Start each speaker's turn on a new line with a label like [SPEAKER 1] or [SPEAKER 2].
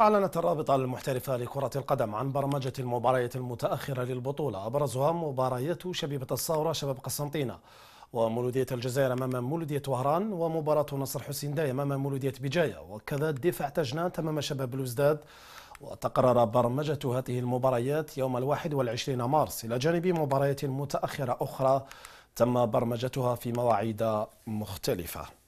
[SPEAKER 1] أعلنت الرابطة المحترفة لكرة القدم عن برمجة المباريات المتأخرة للبطولة أبرزها مباريات شبيبة الصورة شباب قسنطينة ومولودية الجزائر أمام مولودية وهران ومباراة نصر حسين داي أمام مولودية بجاية وكذا دفاع تجنان أمام شباب الوزداد وتقرر برمجة هذه المباريات يوم الواحد والعشرين مارس إلى جانب مباريات متأخرة أخرى تم برمجتها في مواعيد مختلفة